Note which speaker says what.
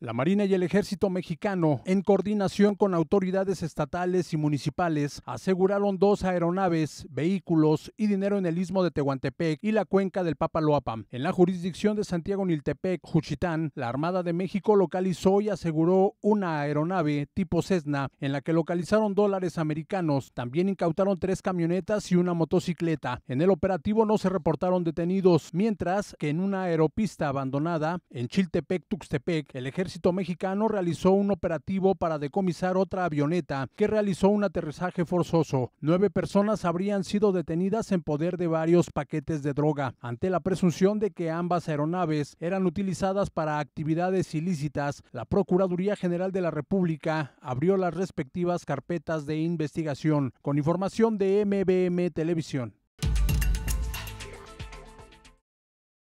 Speaker 1: La Marina y el Ejército Mexicano, en coordinación con autoridades estatales y municipales, aseguraron dos aeronaves, vehículos y dinero en el istmo de Tehuantepec y la cuenca del Papaloapan. En la jurisdicción de Santiago Niltepec, Juchitán, la Armada de México localizó y aseguró una aeronave tipo Cessna, en la que localizaron dólares americanos. También incautaron tres camionetas y una motocicleta. En el operativo no se reportaron detenidos, mientras que en una aeropista abandonada en Chiltepec, Tuxtepec, el Ejército ejército mexicano realizó un operativo para decomisar otra avioneta que realizó un aterrizaje forzoso. Nueve personas habrían sido detenidas en poder de varios paquetes de droga, ante la presunción de que ambas aeronaves eran utilizadas para actividades ilícitas. La Procuraduría General de la República abrió las respectivas carpetas de investigación. Con información de MBM Televisión.